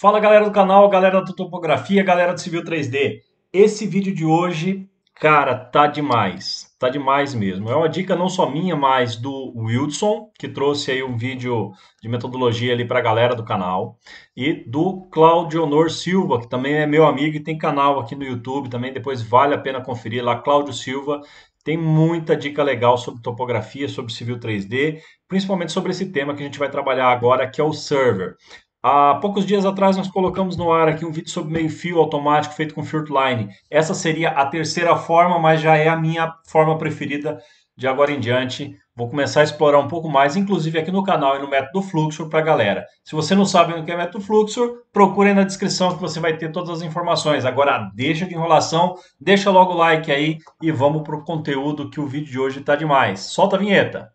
Fala galera do canal, galera do Topografia, galera do Civil 3D. Esse vídeo de hoje, cara, tá demais. Tá demais mesmo. É uma dica não só minha, mas do Wilson, que trouxe aí um vídeo de metodologia ali pra galera do canal, e do Claudio Honor Silva, que também é meu amigo e tem canal aqui no YouTube também, depois vale a pena conferir lá, Claudio Silva. Tem muita dica legal sobre topografia, sobre civil 3D, principalmente sobre esse tema que a gente vai trabalhar agora, que é o server. Há poucos dias atrás nós colocamos no ar aqui um vídeo sobre meio-fio automático feito com Furtline. Essa seria a terceira forma, mas já é a minha forma preferida de agora em diante. Vou começar a explorar um pouco mais, inclusive aqui no canal e no método Fluxor para a galera. Se você não sabe o que é método Fluxor, procure na descrição que você vai ter todas as informações. Agora deixa de enrolação, deixa logo o like aí e vamos para o conteúdo que o vídeo de hoje está demais. Solta a vinheta!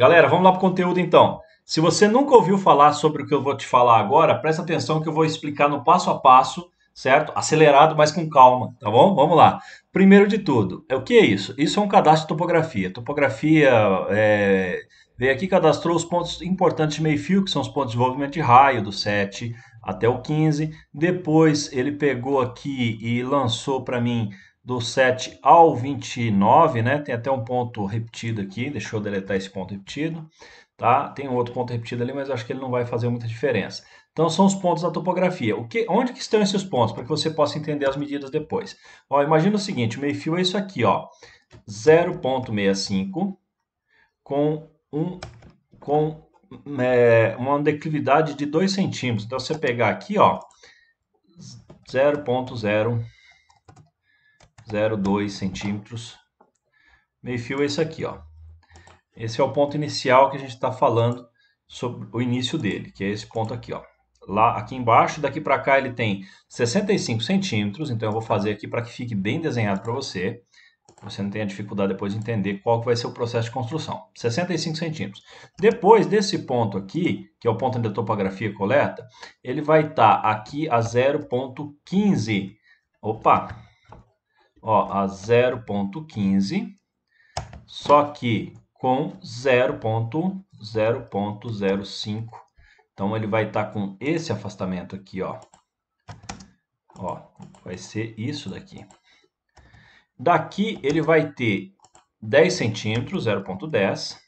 Galera, vamos lá para o conteúdo então. Se você nunca ouviu falar sobre o que eu vou te falar agora, presta atenção que eu vou explicar no passo a passo, certo? Acelerado, mas com calma, tá bom? Vamos lá. Primeiro de tudo, é o que é isso? Isso é um cadastro de topografia. Topografia é... veio aqui cadastrou os pontos importantes de meio-fio, que são os pontos de desenvolvimento de raio, do 7 até o 15. Depois ele pegou aqui e lançou para mim do 7 ao 29, né? Tem até um ponto repetido aqui, deixa eu deletar esse ponto repetido, tá? Tem um outro ponto repetido ali, mas acho que ele não vai fazer muita diferença. Então são os pontos da topografia. O que, onde que estão esses pontos para que você possa entender as medidas depois? Ó, imagina o seguinte, o meio-fio é isso aqui, ó. 0.65 com um com é, uma declividade de 2 centímetros. Então, você pegar aqui, ó, 0.0 0,2 centímetros. Meio fio é esse aqui, ó. Esse é o ponto inicial que a gente está falando sobre o início dele, que é esse ponto aqui, ó. Lá, aqui embaixo, daqui para cá ele tem 65 centímetros, então eu vou fazer aqui para que fique bem desenhado para você. Você não tenha dificuldade depois de entender qual que vai ser o processo de construção. 65 centímetros. Depois desse ponto aqui, que é o ponto onde a topografia coleta, ele vai estar tá aqui a 0.15. Opa, ó, a 0.15, só que com 0.0.05. Então ele vai estar tá com esse afastamento aqui, ó. Ó, vai ser isso daqui. Daqui ele vai ter 10 centímetros, 0.10.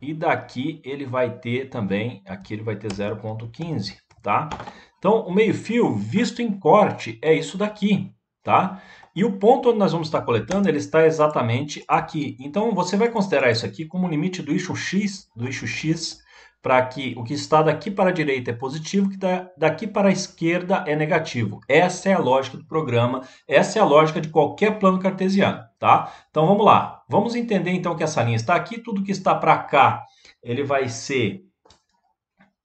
E daqui ele vai ter também, aqui ele vai ter 0.15, tá? Então, o meio-fio visto em corte é isso daqui, tá? E o ponto onde nós vamos estar coletando, ele está exatamente aqui. Então, você vai considerar isso aqui como limite do eixo x, do eixo x, para que o que está daqui para a direita é positivo, o que está daqui para a esquerda é negativo. Essa é a lógica do programa, essa é a lógica de qualquer plano cartesiano, tá? Então vamos lá. Vamos entender então que essa linha está aqui, tudo que está para cá, ele vai ser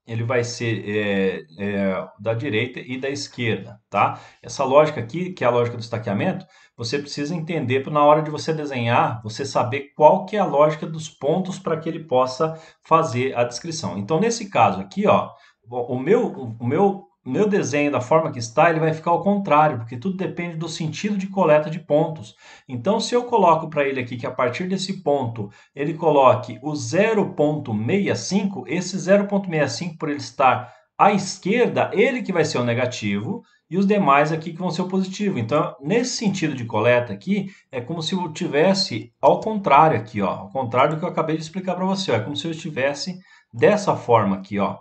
ele vai ser é, é, da direita e da esquerda, tá? Essa lógica aqui, que é a lógica do estaqueamento, você precisa entender para na hora de você desenhar, você saber qual que é a lógica dos pontos para que ele possa fazer a descrição. Então, nesse caso aqui, ó, o meu, o meu meu desenho da forma que está, ele vai ficar ao contrário, porque tudo depende do sentido de coleta de pontos. Então, se eu coloco para ele aqui que a partir desse ponto ele coloque o 0.65, esse 0.65 por ele estar à esquerda, ele que vai ser o negativo e os demais aqui que vão ser o positivo. Então, nesse sentido de coleta aqui, é como se eu tivesse ao contrário aqui, ó, ao contrário do que eu acabei de explicar para você, ó, é como se eu estivesse dessa forma aqui, ó.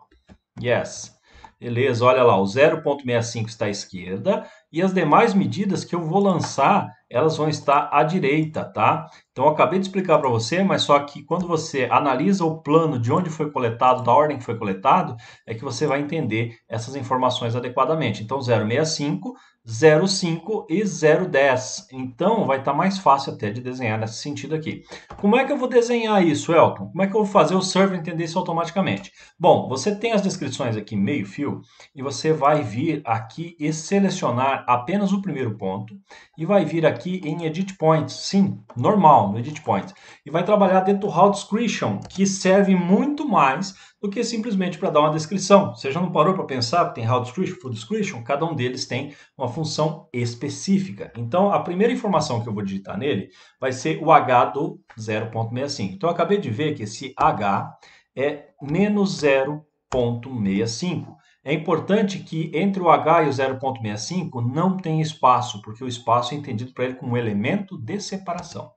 Yes. Beleza, olha lá, o 0,65 está à esquerda e as demais medidas que eu vou lançar, elas vão estar à direita, tá? Então, eu acabei de explicar para você, mas só que quando você analisa o plano de onde foi coletado, da ordem que foi coletado, é que você vai entender essas informações adequadamente. Então, 0,65 0,5 e 0,10. Então, vai estar tá mais fácil até de desenhar nesse sentido aqui. Como é que eu vou desenhar isso, Elton? Como é que eu vou fazer o server entender isso automaticamente? Bom, você tem as descrições aqui meio fio e você vai vir aqui e selecionar apenas o primeiro ponto e vai vir aqui em Edit Points, sim, normal, no Edit Points. E vai trabalhar dentro do How Description, que serve muito mais do que simplesmente para dar uma descrição. Você já não parou para pensar que tem how description, full description? Cada um deles tem uma função específica. Então, a primeira informação que eu vou digitar nele vai ser o h do 0.65. Então, eu acabei de ver que esse h é menos 0.65. É importante que entre o H e o 0.65 não tem espaço, porque o espaço é entendido para ele como um elemento de separação.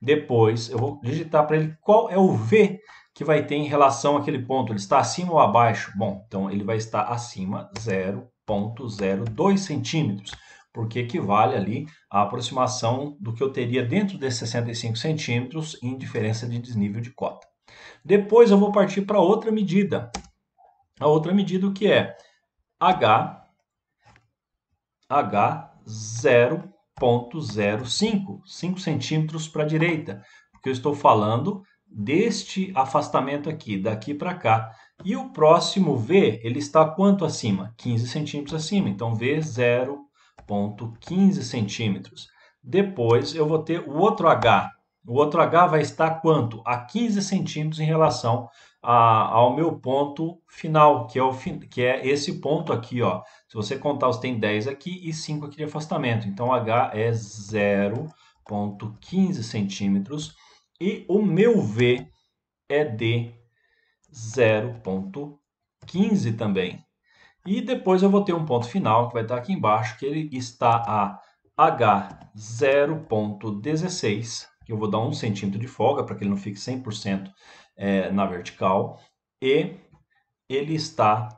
Depois eu vou digitar para ele qual é o V que vai ter em relação àquele ponto. Ele está acima ou abaixo? Bom, então ele vai estar acima 0,02 centímetros, porque equivale ali à aproximação do que eu teria dentro desses 65 centímetros em diferença de desnível de cota. Depois eu vou partir para outra medida. A outra medida que é H, H 0,05, 5 centímetros para a direita, porque eu estou falando deste afastamento aqui, daqui para cá. E o próximo V, ele está quanto acima? 15 centímetros acima. Então, V 0,15 centímetros. Depois, eu vou ter o outro H. O outro H vai estar quanto? A 15 centímetros em relação a, ao meu ponto final, que é, o, que é esse ponto aqui. Ó. Se você contar, você tem 10 aqui e 5 aqui de afastamento. Então, H é 0,15 centímetros e o meu V é de 0,15 também. E depois eu vou ter um ponto final, que vai estar aqui embaixo, que ele está a H0.16, que eu vou dar um centímetro de folga para que ele não fique 100% é, na vertical, e ele está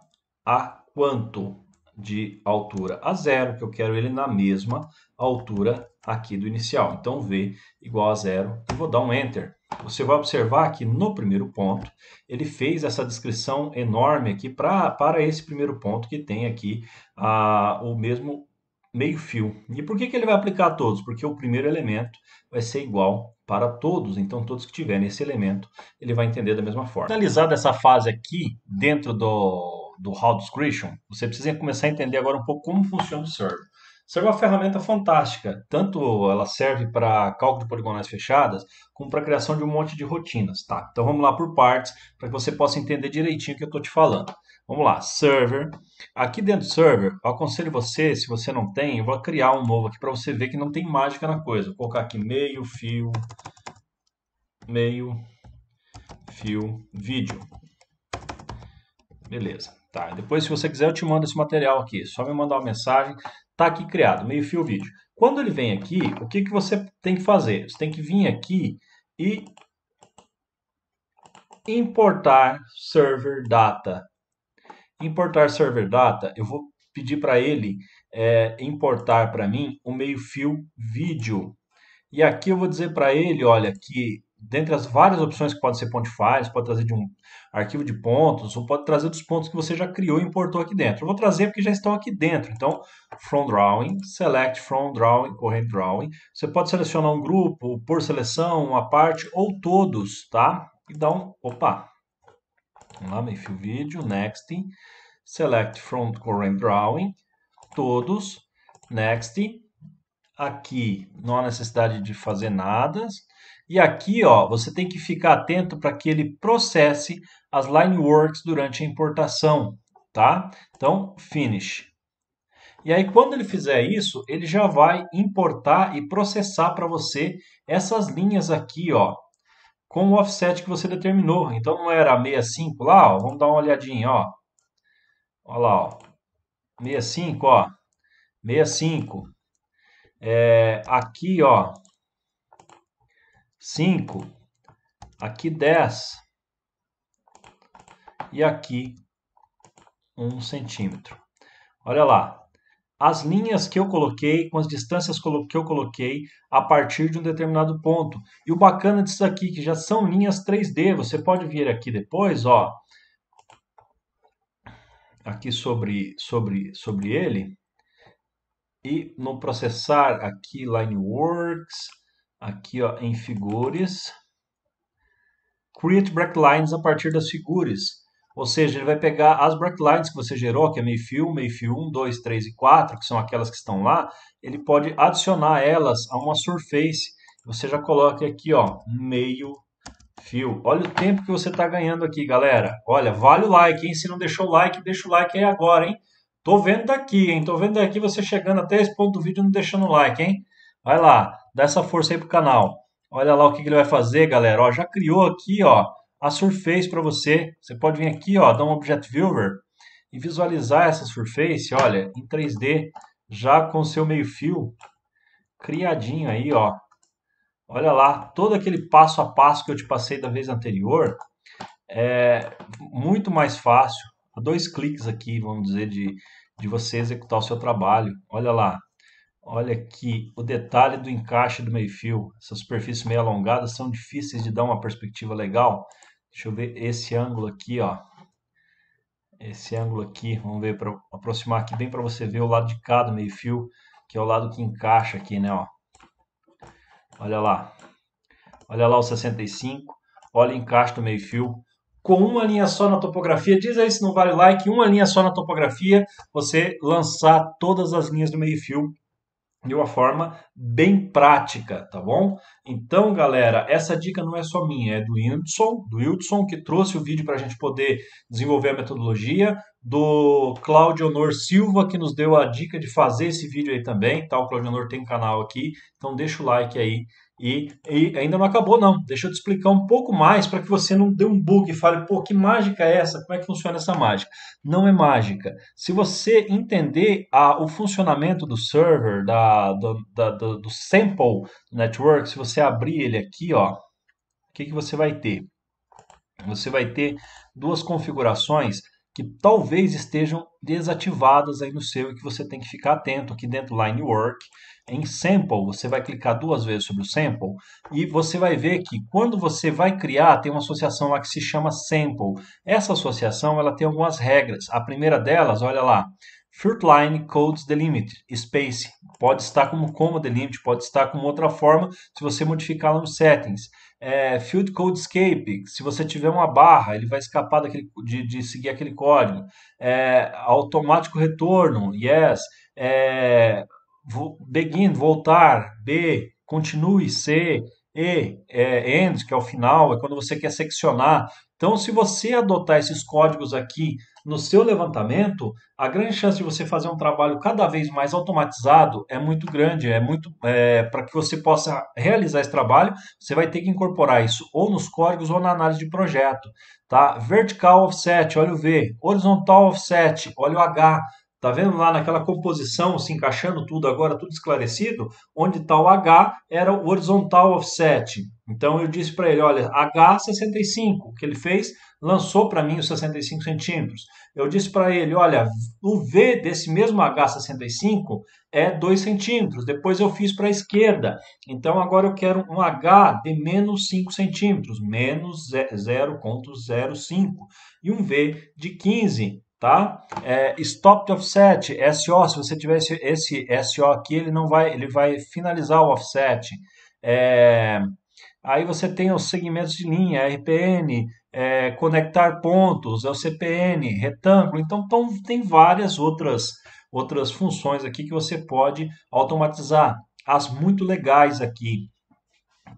a quanto de altura? A zero, que eu quero ele na mesma altura aqui do inicial. Então, V igual a zero, eu vou dar um Enter. Você vai observar que no primeiro ponto, ele fez essa descrição enorme aqui pra, para esse primeiro ponto que tem aqui a o mesmo meio fio. E por que, que ele vai aplicar a todos? Porque o primeiro elemento vai ser igual para todos, então todos que tiverem esse elemento, ele vai entender da mesma forma. Finalizada essa fase aqui, dentro do, do How description, você precisa começar a entender agora um pouco como funciona o server serve é uma ferramenta fantástica. Tanto ela serve para cálculo de poligonais fechadas, como para criação de um monte de rotinas. Tá? Então vamos lá por partes, para que você possa entender direitinho o que eu estou te falando. Vamos lá, server. Aqui dentro do server, eu aconselho você, se você não tem, eu vou criar um novo aqui para você ver que não tem mágica na coisa. Vou colocar aqui meio fio, meio fio vídeo. Beleza. Tá, depois se você quiser eu te mando esse material aqui, só me mandar uma mensagem, Está aqui criado, meio fio vídeo. Quando ele vem aqui, o que, que você tem que fazer? Você tem que vir aqui e importar server data. Importar server data, eu vou pedir para ele é, importar para mim o meio fio vídeo. E aqui eu vou dizer para ele, olha, que dentre as várias opções que podem ser files pode trazer de um arquivo de pontos, ou pode trazer dos pontos que você já criou e importou aqui dentro. Eu vou trazer porque já estão aqui dentro. Então, from drawing, select from drawing, corrente drawing. Você pode selecionar um grupo, por seleção, uma parte ou todos, tá? E dá um, opa, vamos lá, meio fio vídeo, next, select from current drawing, todos, next, aqui não há necessidade de fazer nada, e aqui, ó, você tem que ficar atento para que ele processe as line works durante a importação, tá? Então, finish. E aí, quando ele fizer isso, ele já vai importar e processar para você essas linhas aqui, ó, com o offset que você determinou. Então, não era 65 lá, ó, vamos dar uma olhadinha, ó. Olha lá, ó, 65, ó, 65. É, aqui, ó, 5, aqui 10 e aqui 1 centímetro. Olha lá, as linhas que eu coloquei, com as distâncias que eu coloquei a partir de um determinado ponto. E o bacana disso aqui, que já são linhas 3D, você pode vir aqui depois, ó, aqui sobre, sobre, sobre ele, e no processar aqui, Lineworks, aqui ó, em figures, create breaklines a partir das figuras. Ou seja, ele vai pegar as breaklines que você gerou, que é meio-fio, meio-fio 1, 2, 3 e 4, que são aquelas que estão lá, ele pode adicionar elas a uma surface. Você já coloca aqui, ó, meio fio. Olha o tempo que você está ganhando aqui, galera. Olha, vale o like, hein? Se não deixou o like, deixa o like aí agora, hein? Tô vendo daqui, hein? Tô vendo daqui você chegando até esse ponto do vídeo não deixando o like, hein? Vai lá, dá essa força aí pro canal. Olha lá o que, que ele vai fazer, galera. Ó, já criou aqui, ó, a surface para você. Você pode vir aqui, ó, dar um Object Viewer e visualizar essa surface, olha, em 3D, já com seu meio fio criadinho aí, ó. Olha lá, todo aquele passo a passo que eu te passei da vez anterior, é muito mais fácil, dois cliques aqui, vamos dizer, de, de você executar o seu trabalho. Olha lá, Olha aqui o detalhe do encaixe do meio-fio. Essas superfícies meio alongadas são difíceis de dar uma perspectiva legal. Deixa eu ver esse ângulo aqui, ó. Esse ângulo aqui, vamos ver para aproximar aqui bem para você ver o lado de cá do meio-fio, que é o lado que encaixa aqui, né, ó. Olha lá. Olha lá o 65. Olha o encaixe do meio-fio com uma linha só na topografia. Diz aí se não vale like, uma linha só na topografia, você lançar todas as linhas do meio-fio de uma forma bem prática, tá bom? Então, galera, essa dica não é só minha, é do Wilson, do Wilson que trouxe o vídeo para a gente poder desenvolver a metodologia, do Claudio Honor Silva que nos deu a dica de fazer esse vídeo aí também, tá? O Claudio Honor tem canal aqui, então deixa o like aí e, e, ainda não acabou, não. Deixa eu te explicar um pouco mais para que você não dê um bug e fale, pô, que mágica é essa? Como é que funciona essa mágica? Não é mágica. Se você entender a, o funcionamento do server, da, do, da, do, do sample network, se você abrir ele aqui, ó, o que, que você vai ter? Você vai ter duas configurações que talvez estejam desativadas aí no seu e que você tem que ficar atento aqui dentro lá em Work, em Sample, você vai clicar duas vezes sobre o Sample e você vai ver que quando você vai criar, tem uma associação lá que se chama Sample. Essa associação, ela tem algumas regras. A primeira delas, olha lá, fruit line codes delimit, space, pode estar como coma delimit, pode estar como outra forma, se você modificar lá nos settings é, Field Code Escape, se você tiver uma barra, ele vai escapar daquele, de, de seguir aquele código. É, automático retorno, yes. É, begin, voltar, B, continue, C, E, é, end, que é o final, é quando você quer seccionar. Então, se você adotar esses códigos aqui no seu levantamento, a grande chance de você fazer um trabalho cada vez mais automatizado é muito grande. É muito é, para que você possa realizar esse trabalho, você vai ter que incorporar isso ou nos códigos ou na análise de projeto, tá? Vertical offset, olha o V, horizontal offset, olha o H. Tá vendo lá naquela composição se encaixando tudo agora, tudo esclarecido, onde tal tá H era o horizontal offset. Então eu disse para ele, olha, H 65, o que ele fez, lançou para mim os 65 centímetros. Eu disse para ele, olha, o V desse mesmo H 65 é 2 centímetros. Depois eu fiz para a esquerda. Então agora eu quero um H de menos 5 centímetros, menos 0,05 e um V de 15 tá? É, stop de offset, SO, se você tiver esse, esse, SO aqui, ele não vai, ele vai finalizar o offset. É, aí você tem os segmentos de linha, RPN, é, conectar pontos, é o CPN, retângulo, então, então tem várias outras outras funções aqui que você pode automatizar. As muito legais aqui.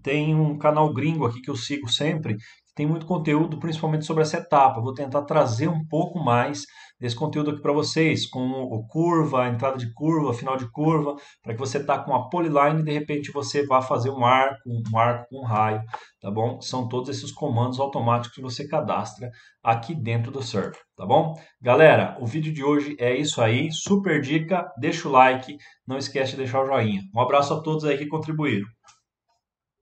Tem um canal gringo aqui que eu sigo sempre, tem muito conteúdo, principalmente sobre essa etapa. Vou tentar trazer um pouco mais desse conteúdo aqui para vocês, com o curva, a entrada de curva, final de curva, para que você tá com a polyline e de repente você vá fazer um arco, um arco com um raio, tá bom? São todos esses comandos automáticos que você cadastra aqui dentro do server, tá bom? Galera, o vídeo de hoje é isso aí, super dica, deixa o like, não esquece de deixar o joinha. Um abraço a todos aí que contribuíram.